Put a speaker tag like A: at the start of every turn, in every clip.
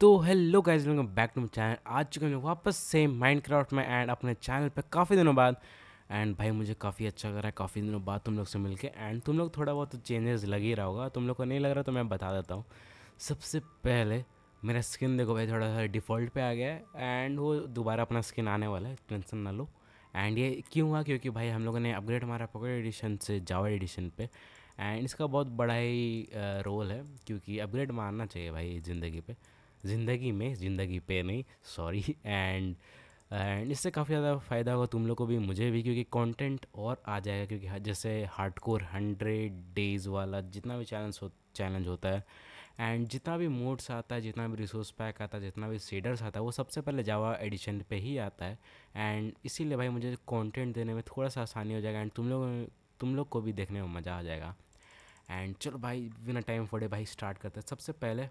A: तो hello guys welcome back to my channel आज चुके हैं वापस से क्राफ्ट में एंड अपने चैनल पे काफ़ी दिनों बाद एंड भाई मुझे काफ़ी अच्छा लग रहा है काफ़ी दिनों बाद तुम लोग से मिलके एंड तुम लोग थोड़ा बहुत चेंजेस लग ही रहा होगा तुम लोग को नहीं लग रहा तो मैं बता देता हूँ सबसे पहले मेरा स्किन देखो भाई थोड़ा सा डिफ़ॉल्ट पे आ गया है एंड वो दोबारा अपना स्किन आने वाला है टेंशन ना लो एंड ये क्यों हुआ क्योंकि भाई हम लोगों ने अपग्रेड हमारा पॉकेट एडिशन से जावा एडिशन पे एंड इसका बहुत बड़ा ही रोल है क्योंकि अपग्रेड मारना चाहिए भाई ज़िंदगी पे ज़िंदगी में ज़िंदगी पे नहीं सॉरी एंड एंड इससे काफ़ी ज़्यादा फ़ायदा होगा तुम लोग को भी मुझे भी क्योंकि कंटेंट और आ जाएगा क्योंकि जैसे हार्ड कोर हंड्रेड डेज़ वाला जितना भी चैलेंज हो चैलेंज होता है एंड जितना भी मोड्स आता है जितना भी रिसोर्स पैक आता है जितना भी सीडर्स आता है वो सबसे पहले जावा एडिशन पे ही आता है एंड इसीलिए भाई मुझे कंटेंट देने में थोड़ा सा आसानी हो जाएगा एंड तुम लोग तुम लोग को भी देखने में मज़ा आ जाएगा एंड चलो भाई बिना टाइम फोड़े भाई स्टार्ट करते हैं सबसे पहले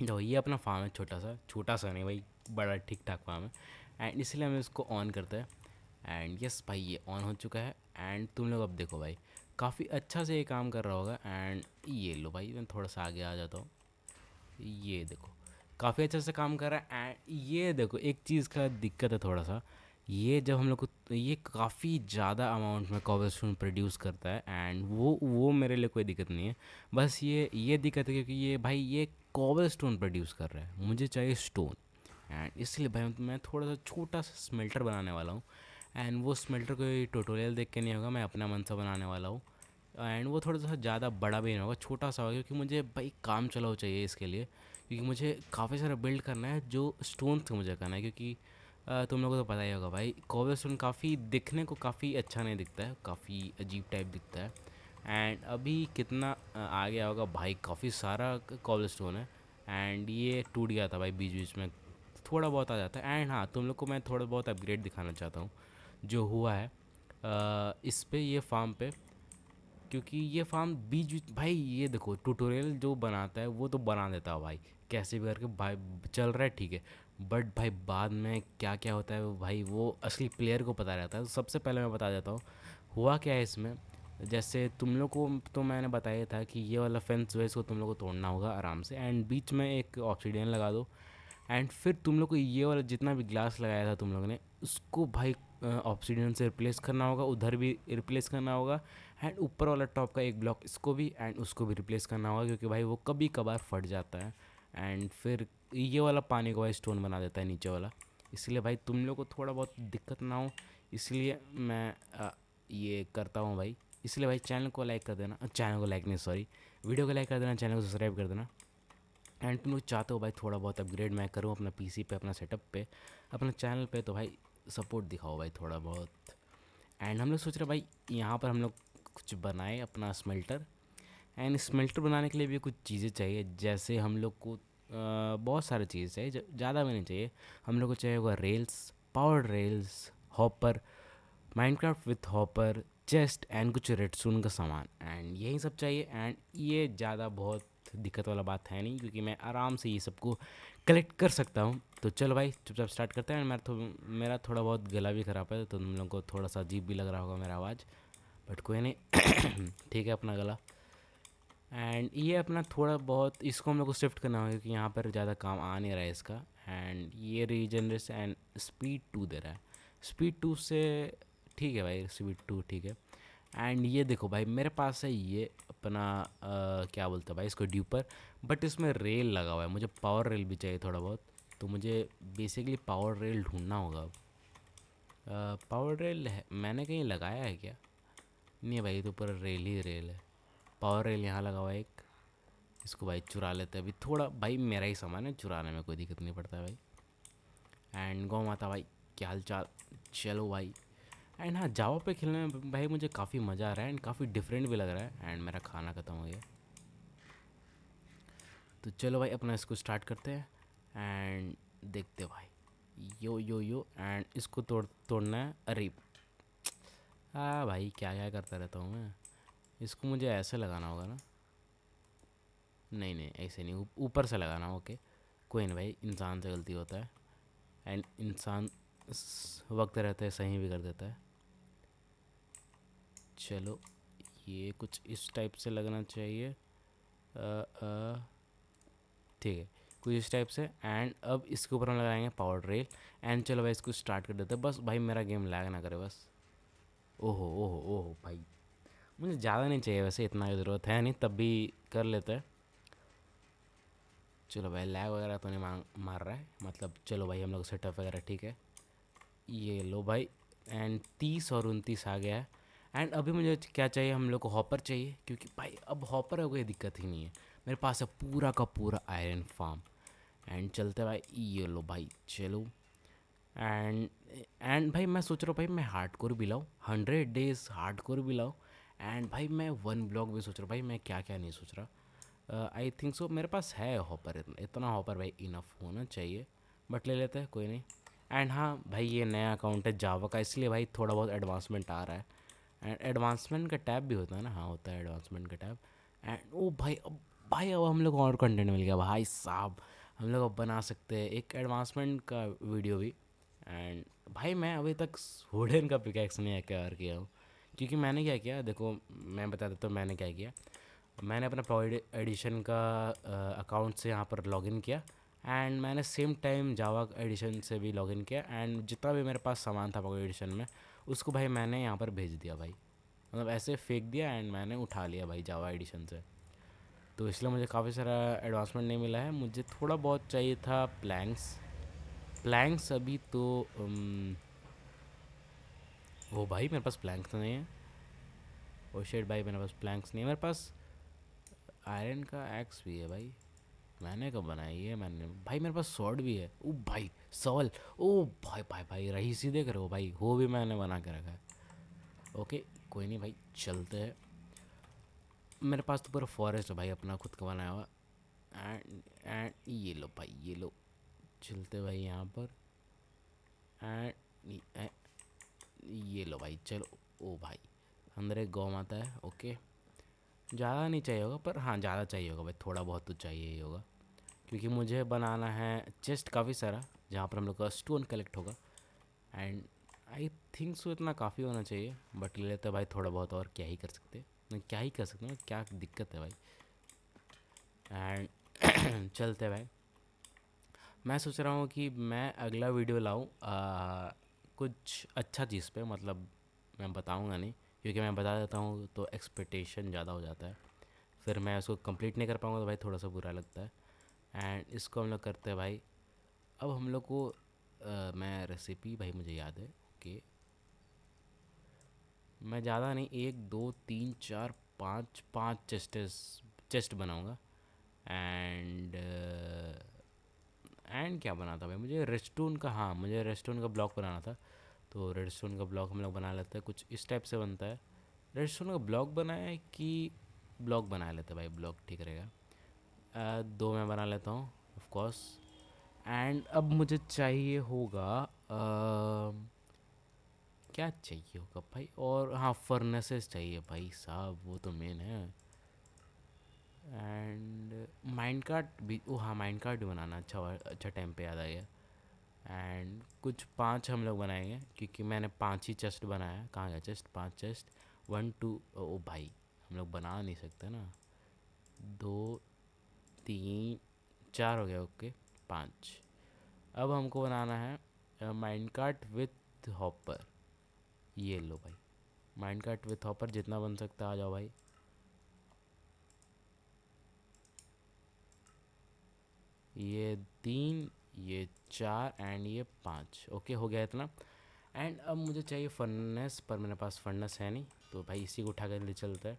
A: देखो तो ये अपना फार्म है छोटा सा छोटा सा नहीं भाई बड़ा ठीक ठाक फार्म है एंड इसलिए हमें इसको ऑन करते हैं एंड यस भाई ये ऑन हो चुका है एंड तुम लोग अब देखो भाई काफ़ी अच्छा से ये काम कर रहा होगा एंड ये लो भाई मैं थोड़ा सा आगे आ जाता हूँ ये देखो काफ़ी अच्छा से काम कर रहा है एंड ये देखो एक चीज़ का दिक्कत है थोड़ा सा ये जब हम लोग को ये काफ़ी ज़्यादा अमाउंट में कॉबलस्टोन प्रोड्यूस करता है एंड वो वो मेरे लिए कोई दिक्कत नहीं है बस ये ये दिक्कत है क्योंकि ये भाई ये कॉबल स्टोन प्रोड्यूस कर रहा है मुझे चाहिए स्टोन एंड इसलिए भाई मैं थोड़ा सा छोटा सा स्मेल्टर बनाने वाला हूँ एंड वो स्मेल्टर कोई ट्यूटोरियल देख के नहीं होगा मैं अपना मन सा बनाने वाला हूँ एंड वो थोड़ा सा ज़्यादा बड़ा भी नहीं होगा छोटा सा होगा क्योंकि मुझे भाई काम चलाओ चाहिए इसके लिए क्योंकि मुझे काफ़ी सारा बिल्ड करना है जो स्टोन से मुझे करना है क्योंकि तुम लोगों को तो पता ही होगा भाई कॉबल स्टोन काफ़ी दिखने को काफ़ी अच्छा नहीं दिखता है काफ़ी अजीब टाइप दिखता है एंड अभी कितना आ गया होगा भाई काफ़ी सारा कॉबल स्टोन है एंड ये टूट गया था भाई बीच बीच में थोड़ा बहुत आ जाता है एंड हाँ तुम लोग को मैं थोड़ा बहुत अपग्रेड दिखाना चाहता हूँ जो हुआ है आ, इस पर ये फार्म पे क्योंकि ये फार्म बीच बीच भाई ये देखो ट्यूटोरियल जो बनाता है वो तो बना देता है भाई कैसे भी करके भाई चल रहा है ठीक है बट भाई बाद में क्या क्या होता है भाई वो असली प्लेयर को पता रहता है तो सबसे पहले मैं बता देता हूँ हुआ क्या है इसमें जैसे तुम लोग को तो मैंने बताया था कि ये वाला फेंस जो है इसको तुम लोग को तोड़ना होगा आराम से एंड बीच में एक ऑक्सीडन लगा दो एंड फिर तुम लोग को ये वाला जितना भी ग्लास लगाया था तुम लोग ने उसको भाई ऑक्सीडन से रिप्लेस करना होगा उधर भी रिप्लेस करना होगा एंड ऊपर वाला टॉप का एक ब्लॉक इसको भी एंड उसको भी रिप्लेस करना होगा क्योंकि भाई वो कभी कभार फट जाता है एंड फिर ये वाला पानी को भाई स्टोन बना देता है नीचे वाला इसलिए भाई तुम लोग को थोड़ा बहुत दिक्कत ना हो इसलिए मैं आ, ये करता हूँ भाई इसलिए भाई चैनल को लाइक कर देना चैनल को लाइक नहीं सॉरी वीडियो को लाइक कर देना चैनल को सब्सक्राइब कर देना एंड तुम लोग चाहते हो भाई थोड़ा बहुत अपग्रेड मैं करूँ अपना पी पे अपना सेटअप पे अपना चैनल पे तो भाई सपोर्ट दिखाओ भाई थोड़ा बहुत एंड हम लोग सोच रहे भाई यहाँ पर हम लोग कुछ बनाए अपना स्मेल्टर एंड स्मेल्टर बनाने के लिए भी कुछ चीज़ें चाहिए जैसे हम लोग को बहुत सारी चीज़ें चाहिए ज़्यादा भी नहीं चाहिए हम लोग को चाहिए होगा rails power rails hopper minecart with hopper chest and कुछ रेडसून का सामान एंड यही सब चाहिए एंड ये ज़्यादा बहुत दिक्कत वाला बात है नहीं क्योंकि मैं आराम से ये सबको कलेक्ट कर सकता हूँ तो चलो भाई चुपचाप स्टार्ट करते हैं मेरा थो, मेरा थोड़ा बहुत गला भी ख़राब है तो तुम लोगों को थोड़ा सा अजीब भी लग रहा होगा मेरा आवाज़ बट कोई नहीं ठीक है अपना गला एंड ये अपना थोड़ा बहुत इसको हम लोग को शिफ्ट करना होगा क्योंकि यहाँ पर ज़्यादा काम आ नहीं रहा है इसका एंड ये रीजनरेस एंड स्पीड टू दे रहा है स्पीड टू से ठीक है भाई स्वीट टू ठीक है एंड ये देखो भाई मेरे पास है ये अपना आ, क्या बोलते हैं भाई इसको ड्यूपर बट इसमें रेल लगा हुआ है मुझे पावर रेल भी चाहिए थोड़ा बहुत तो मुझे बेसिकली पावर रेल ढूंढना होगा अब पावर रेल है मैंने कहीं लगाया है क्या नहीं भाई तो पूरा रेल ही रेल है पावर रेल यहाँ लगा हुआ है एक इसको भाई चुरा लेते हैं अभी थोड़ा भाई मेरा ही सामान है चुराने में कोई दिक्कत नहीं पड़ता भाई एंड गौ माता भाई क्या हाल चाल चलो भाई एंड हाँ जावा पे खेलने में भाई मुझे काफ़ी मज़ा आ रहा है एंड काफ़ी डिफरेंट भी लग रहा है एंड मेरा खाना ख़त्म हो गया तो चलो भाई अपना इसको स्टार्ट करते हैं एंड देखते भाई यो यो यो एंड इसको तोड़ तोड़ना है अरे हाँ भाई क्या क्या करता रहता हूँ मैं इसको मुझे ऐसे लगाना होगा ना नहीं नहीं ऐसे नहीं ऊपर से लगाना ओके कोई नहीं भाई इंसान से गलती होता है एंड इंसान वक्त रहता है सही भी कर देता है चलो ये कुछ इस टाइप से लगना चाहिए ठीक है कुछ इस टाइप से एंड अब इसके ऊपर हम लगाएंगे पावर ट्रेल एंड चलो भाई इसको स्टार्ट कर देते हैं बस भाई मेरा गेम लैग ना करे बस ओहो ओहो ओहो भाई मुझे ज़्यादा नहीं चाहिए वैसे इतना की ज़रूरत है नहीं तब भी कर लेते हैं चलो भाई लैग वगैरह तो नहीं मांग मार रहा है मतलब चलो भाई हम लोग सेटअप वगैरह ठीक है ये लो भाई एंड तीस और उनतीस आ गया है एंड अभी मुझे क्या चाहिए हम लोग को हॉपर चाहिए क्योंकि भाई अब हॉपर हो गई दिक्कत ही नहीं है मेरे पास है पूरा का पूरा आयरन फार्म एंड चलते भाई ये लो भाई चलो एंड एंड भाई मैं सोच रहा हूँ भाई मैं हार्ड कोर भी लाऊँ हंड्रेड डेज हार्ड कोर भी लाऊँ एंड भाई मैं वन ब्लॉक भी सोच रहा हूँ भाई मैं क्या क्या नहीं सोच रहा आई थिंक सो मेरे पास है हॉपर इतना हॉपर भाई इनफ होना चाहिए बट ले लेते हैं कोई नहीं एंड हाँ भाई ये नया अकाउंट है जावा का इसलिए भाई थोड़ा बहुत एडवांसमेंट आ रहा है एंड एडवांसमेंट का टैब भी होता है ना हाँ होता है एडवांसमेंट का टैब एंड ओ भाई अब भाई अब हम लोग और कंटेंट मिल गया भाई साहब हम लोग अब बना सकते हैं एक एडवांसमेंट का वीडियो भी एंड भाई मैं अभी तक होडेन का पिकैक्स नहीं एक्वायर किया हूँ क्योंकि मैंने क्या किया देखो मैं बता देता हूँ मैंने क्या किया मैंने अपना प्रोवाइड एडिशन का अकाउंट से यहाँ पर लॉगिन किया एंड मैंने सेम टाइम जावा एडिशन से भी लॉगिन किया एंड जितना भी मेरे पास सामान था प्रॉइड एडिशन में उसको भाई मैंने यहाँ पर भेज दिया भाई मतलब ऐसे फेंक दिया एंड मैंने उठा लिया भाई जावा एडिशन से तो इसलिए मुझे काफ़ी सारा एडवांसमेंट नहीं मिला है मुझे थोड़ा बहुत चाहिए था प्लैंक्स प्लैंक्स अभी तो उम, um, वो भाई मेरे पास प्लैंक्स तो नहीं है ओ oh शेड भाई मेरे पास प्लैंक्स नहीं है मेरे पास आयरन का एक्स भी है भाई मैंने कब बनाई है मैंने भाई मेरे पास शॉर्ट भी है ओ भाई सवल ओ भाई भाई भाई रही सीधे करो भाई हो भी मैंने बना के रखा है ओके कोई नहीं भाई चलते हैं मेरे पास तो पूरा फॉरेस्ट है भाई अपना खुद का बनाया हुआ एंड एंड ये लो भाई ये लो चलते भाई यहाँ पर एंड ये लो भाई चलो ओ भाई अंदर एक गौ माता है ओके ज़्यादा नहीं चाहिए होगा पर हाँ ज़्यादा चाहिए होगा भाई थोड़ा बहुत तो चाहिए ही होगा क्योंकि मुझे बनाना है चेस्ट काफ़ी सारा जहाँ पर हम लोग का स्टोन कलेक्ट होगा एंड आई थिंक सो इतना काफ़ी होना चाहिए बट ले लेते भाई थोड़ा बहुत और क्या ही कर सकते क्या ही कर सकते हैं क्या दिक्कत है भाई एंड चलते भाई मैं सोच रहा हूँ कि मैं अगला वीडियो लाऊँ कुछ अच्छा चीज़ पे मतलब मैं बताऊँगा नहीं क्योंकि मैं बता देता हूँ तो एक्सपेक्टेशन ज़्यादा हो जाता है फिर मैं उसको कंप्लीट नहीं कर पाऊँगा तो भाई थोड़ा सा बुरा लगता है एंड इसको हम लोग करते हैं भाई अब हम लोग को आ, मैं रेसिपी भाई मुझे याद है ओके मैं ज़्यादा नहीं एक दो तीन चार पाँच पाँच चेस्टेस चेस्ट बनाऊँगा एंड एंड क्या बनाता था भाई मुझे रेस्टोन का हाँ मुझे रेस्टोन का ब्लॉक बनाना था तो रेस्टोन का ब्लॉक हम लोग बना लेते हैं कुछ इस टाइप से बनता है रेस्टोन का ब्लॉक बनाया कि ब्लॉक बना लेते हैं भाई ब्लॉक ठीक रहेगा दो मैं बना लेता हूँ ऑफकोर्स एंड अब मुझे चाहिए होगा क्या चाहिए होगा भाई और हाँ फर्नेसेस चाहिए भाई साहब वो तो मेन है एंड माइंड कार्ट भी ओ हाँ माइंड कार्ट भी बनाना अच्छा अच्छा टाइम पे याद आ गया एंड कुछ पांच हम लोग बनाएंगे क्योंकि मैंने पांच ही चेस्ट बनाया कहाँ गया चेस्ट पांच चेस्ट वन टू ओ भाई हम लोग बना नहीं सकते ना दो तीन चार हो गया ओके पाँच अब हमको बनाना है माइंड कार्ट विथ हॉपर ये लो भाई माइंड कार्ट विथ हॉपर जितना बन सकता आ जाओ भाई ये तीन ये चार एंड ये पाँच ओके हो गया इतना एंड अब मुझे चाहिए फर्नेस पर मेरे पास फर्नेस है नहीं तो भाई इसी को उठा कर ले चलता है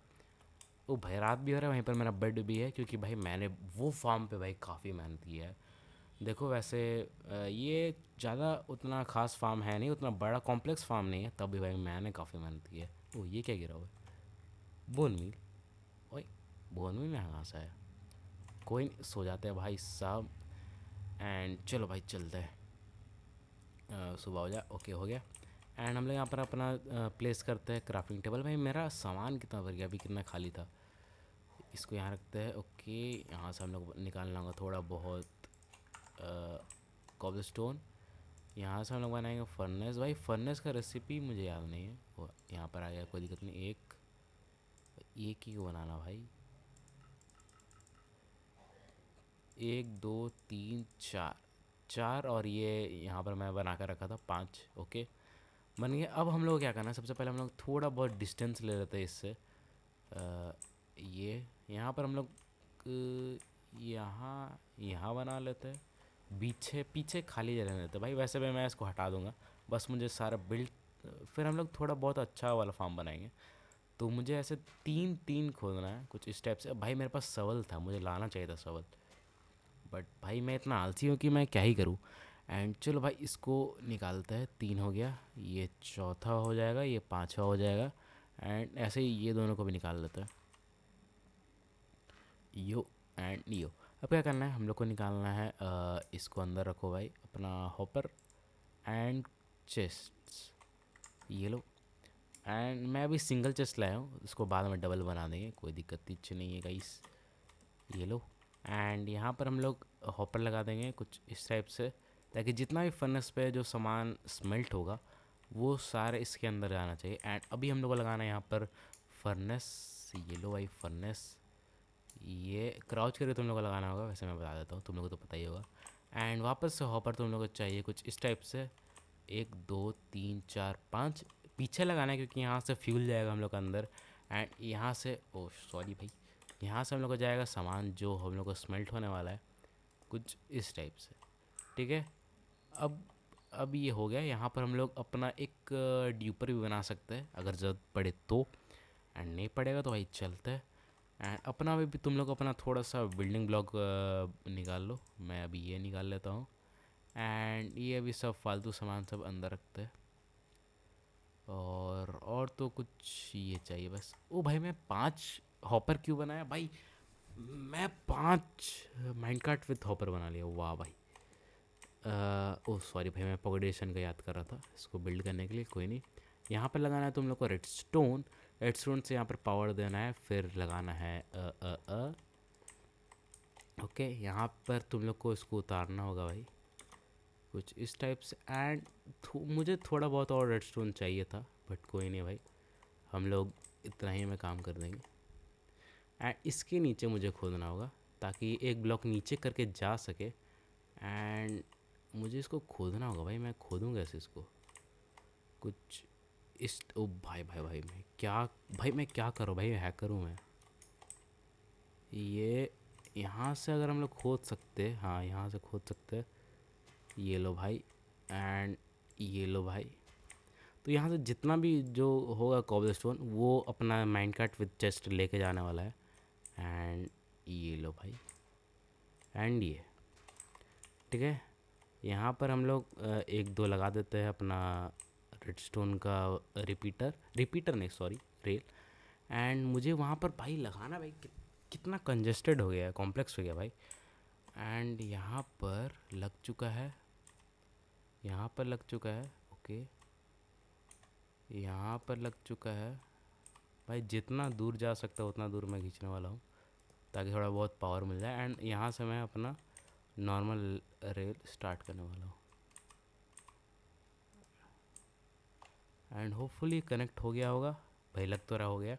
A: वो भाई रात भी हो रहा है वहीं पर मेरा बेड भी है क्योंकि भाई मैंने वो फॉर्म पे भाई काफ़ी मेहनत की है देखो वैसे ये ज़्यादा उतना खास फार्म है नहीं उतना बड़ा कॉम्प्लेक्स फार्म नहीं है तब भी भाई मैंने काफ़ी मेहनत की है ओ ये क्या गिरा हुआ बोन मिल ओए बोन मिल में कहाँ से आया कोई नहीं सो जाते हैं भाई साहब एंड चलो भाई चलते हैं सुबह हो जाए ओके हो गया एंड हम लोग यहाँ पर अपना प्लेस करते हैं क्राफ्टिंग टेबल भाई मेरा सामान कितना भर गया अभी कितना खाली था इसको यहाँ रखते हैं ओके यहाँ से हम लोग निकालना होगा थोड़ा बहुत कॉबल स्टोन यहाँ से हम लोग बनाएंगे फर्नेस भाई फर्नेस का रेसिपी मुझे याद नहीं है वो यहाँ पर आ गया कोई दिक्कत नहीं एक एक ही को बनाना भाई एक दो तीन चार चार और ये यहाँ पर मैं बना कर रखा था पाँच ओके बन गया अब हम लोग क्या करना है सबसे पहले हम लोग थोड़ा बहुत डिस्टेंस ले लेते हैं इससे ये यहाँ पर हम लोग यहाँ यहाँ बना लेते हैं पीछे पीछे खाली जगह देते भाई वैसे भी मैं इसको हटा दूँगा बस मुझे सारा बिल्ड फिर हम लोग थोड़ा बहुत अच्छा वाला फार्म बनाएंगे तो मुझे ऐसे तीन तीन खोदना है कुछ इस टाइप से भाई मेरे पास सवल था मुझे लाना चाहिए था सवल बट भाई मैं इतना आलसी हूँ कि मैं क्या ही करूँ एंड चलो भाई इसको निकालते हैं तीन हो गया ये चौथा हो जाएगा ये पाँचवा हो जाएगा एंड ऐसे ही ये दोनों को भी निकाल लेते हैं यो एंड यो अब क्या करना है हम लोग को निकालना है आ, इसको अंदर रखो भाई अपना हॉपर एंड चेस्ट ये लो एंड मैं अभी सिंगल चेस्ट लाया हूँ इसको बाद में डबल बना देंगे कोई दिक्कत इच्छा नहीं है गाइस ये लो एंड यहाँ पर हम लोग हॉपर लगा देंगे कुछ इस टाइप से ताकि जितना भी फर्नेस पे जो सामान स्मेल्ट होगा वो सारे इसके अंदर जाना चाहिए एंड अभी हम लोग को लगाना है यहाँ पर फर्नेस ये लो भाई फर्नेस ये क्राउच करके तुम लोग को लगाना होगा वैसे मैं बता देता हूँ तुम लोगों को तो पता ही होगा एंड वापस से हॉपर तुम लोग को चाहिए कुछ इस टाइप से एक दो तीन चार पाँच पीछे लगाना है क्योंकि यहाँ से फ्यूल जाएगा हम लोग का अंदर एंड यहाँ से ओ सॉरी भाई यहाँ से हम लोग को जाएगा सामान जो हम लोग को स्मेल्ट होने वाला है कुछ इस टाइप से ठीक है अब अब ये हो गया यहाँ पर हम लोग अपना एक ड्यूपर भी बना सकते हैं अगर ज़रूरत पड़े तो एंड नहीं पड़ेगा तो भाई चलते हैं एंड अपना भी तुम लोग अपना थोड़ा सा बिल्डिंग ब्लॉक निकाल लो मैं अभी ये निकाल लेता हूँ एंड ये अभी सब फालतू सामान सब अंदर रखते हैं और और तो कुछ ये चाहिए बस ओ भाई मैं पाँच हॉपर क्यों बनाया भाई मैं पाँच माइंड कार्ट विथ हॉपर बना लिया वाह भाई ओ सॉरी भाई मैं पॉगडेशन का याद कर रहा था इसको बिल्ड करने के लिए कोई नहीं यहाँ पर लगाना है तुम लोग को रेड स्टोन रेड स्टोन से यहाँ पर पावर देना है फिर लगाना है अ अ अ ओके यहाँ पर तुम लोग को इसको उतारना होगा भाई कुछ इस टाइप से एंड थो, मुझे थोड़ा बहुत और रेड स्टोन चाहिए था बट कोई नहीं भाई हम लोग इतना ही में काम कर देंगे एंड इसके नीचे मुझे खोदना होगा ताकि एक ब्लॉक नीचे करके जा सके एंड मुझे इसको खोदना होगा भाई मैं खोदूँ कैसे इसको कुछ इस ओ भाई भाई भाई मैं क्या भाई मैं क्या करूँ भाई हैक करूँ मैं ये यहाँ से अगर हम लोग खोद सकते हाँ यहाँ से खोद सकते ये लो भाई एंड ये लो भाई तो यहाँ से जितना भी जो होगा कॉबल स्टोन वो अपना माइंड कट विद चेस्ट लेके जाने वाला है एंड ये लो भाई एंड ये ठीक है यहाँ पर हम लोग एक दो लगा देते हैं अपना रेडस्टोन का रिपीटर रिपीटर नहीं सॉरी रेल एंड मुझे वहाँ पर भाई लगाना भाई कि, कितना कंजेस्टेड हो गया है कॉम्प्लेक्स हो गया भाई एंड यहाँ पर लग चुका है यहाँ पर लग चुका है ओके यहाँ पर लग चुका है भाई जितना दूर जा सकता उतना दूर मैं खींचने वाला हूँ ताकि थोड़ा बहुत पावर मिल जाए एंड यहाँ से मैं अपना नॉर्मल रेल स्टार्ट करने वाला हूँ एंड होपफुली कनेक्ट हो गया होगा भाई लग तो रहा हो गया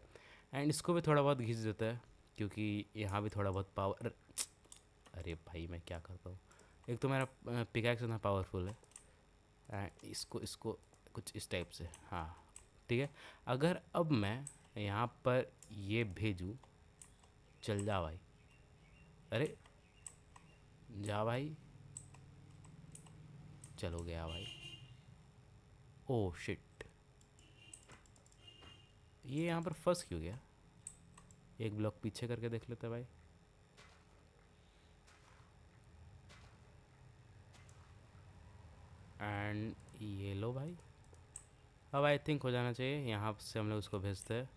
A: एंड इसको भी थोड़ा बहुत घिस देता है क्योंकि यहाँ भी थोड़ा बहुत पावर अरे भाई मैं क्या करता हूँ एक तो मेरा पिकैक्स इतना पावरफुल है एंड इसको इसको कुछ इस टाइप से हाँ ठीक है अगर अब मैं यहाँ पर ये भेजूँ चल जा भाई अरे जा भाई चलो गया भाई ओ oh, शिट ये यहाँ पर फंस क्यों गया एक ब्लॉक पीछे करके देख लेते भाई एंड ये लो भाई अब आई थिंक हो जाना चाहिए यहाँ से हम लोग उसको भेजते हैं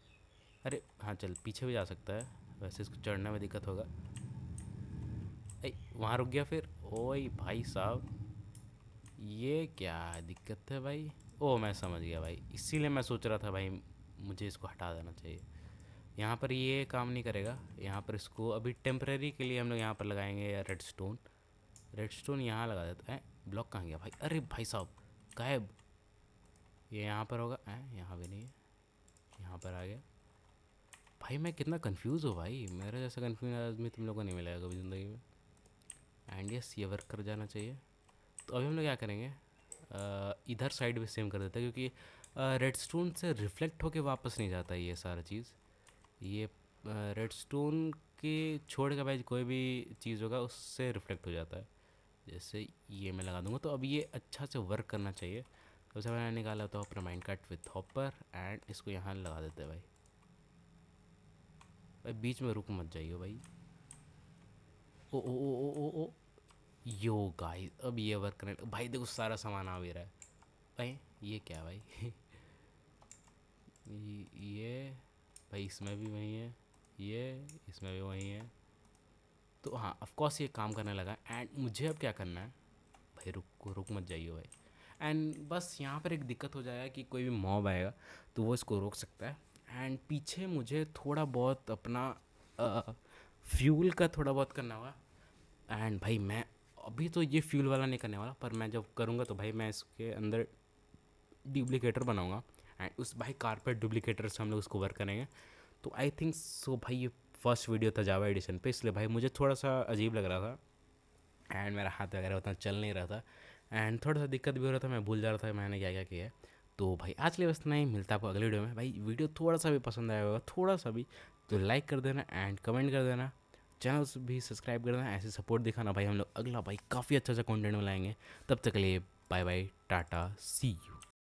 A: अरे हाँ चल पीछे भी जा सकता है वैसे इसको चढ़ने में दिक्कत होगा वहाँ रुक गया फिर ओए भाई साहब ये क्या दिक्कत है भाई ओ मैं समझ गया भाई इसीलिए मैं सोच रहा था भाई मुझे इसको हटा देना चाहिए यहाँ पर ये काम नहीं करेगा यहाँ पर इसको अभी टेम्प्रेरी के लिए हम लोग यहाँ पर लगाएंगे रेड स्टोन रेड स्टोन यहाँ लगा देते हैं ब्लॉक कहाँ गया भाई अरे भाई साहब गायब ये यहाँ पर होगा ऐ यहाँ भी नहीं है यहाँ पर आ गया भाई मैं कितना कंफ्यूज हूँ भाई मेरा जैसा कन्फ्यूज आदमी तुम लोग को नहीं मिलेगा कभी ज़िंदगी में एंड यस ये वर्क कर जाना चाहिए तो अभी हम लोग क्या करेंगे आ, इधर साइड भी सेम कर देते हैं क्योंकि रेड स्टोन से रिफ्लेक्ट होके वापस नहीं जाता ये सारा चीज़ ये रेड स्टोन के छोड़ के भाई कोई भी चीज़ होगा उससे रिफ्लेक्ट हो जाता है जैसे ये मैं लगा दूंगा तो अब ये अच्छा से वर्क करना चाहिए तो उसे मैंने निकाला तो अपना minecart with hopper and इसको यहाँ लगा देते हैं भाई भाई बीच में रुक मत जाइए भाई ओ ओ ओ ओ ओ ओ यो गाइस अब ये वर्क करने भाई देखो सारा सामान आ भी रहा है भाई ये क्या भाई ये भाई इसमें भी वही है ये इसमें भी वही है तो हाँ ऑफकोर्स ये काम करने लगा एंड मुझे अब क्या करना है भाई रुक रुक मत जाइए भाई एंड बस यहाँ पर एक दिक्कत हो जाएगा कि कोई भी मॉब आएगा तो वो इसको रोक सकता है एंड पीछे मुझे थोड़ा बहुत अपना फ्यूल का थोड़ा बहुत करना होगा एंड भाई मैं अभी तो ये फ्यूल वाला नहीं करने वाला पर मैं जब करूँगा तो भाई मैं इसके अंदर डुप्लीकेटर बनाऊँगा एंड उस भाई कारपेट डुप्लीकेटर से हम लोग उसको वर्क करेंगे तो आई थिंक सो भाई ये फर्स्ट वीडियो था जावा एडिशन पे इसलिए भाई मुझे थोड़ा सा अजीब लग रहा था एंड मेरा हाथ वगैरह उतना चल नहीं रहा था एंड थोड़ा सा दिक्कत भी हो रहा था मैं भूल जा रहा था मैंने क्या क्या किया है तो भाई आज के लिए बस नहीं मिलता आपको अगले वीडियो में भाई वीडियो थोड़ा सा भी पसंद आया होगा थोड़ा सा भी तो लाइक कर देना एंड कमेंट कर देना चैनल भी सब्सक्राइब कर देना ऐसे सपोर्ट दिखाना भाई हम लोग अगला भाई काफ़ी अच्छा अच्छा कॉन्टेंट बनाएंगे तब तक के लिए bye bye tata see you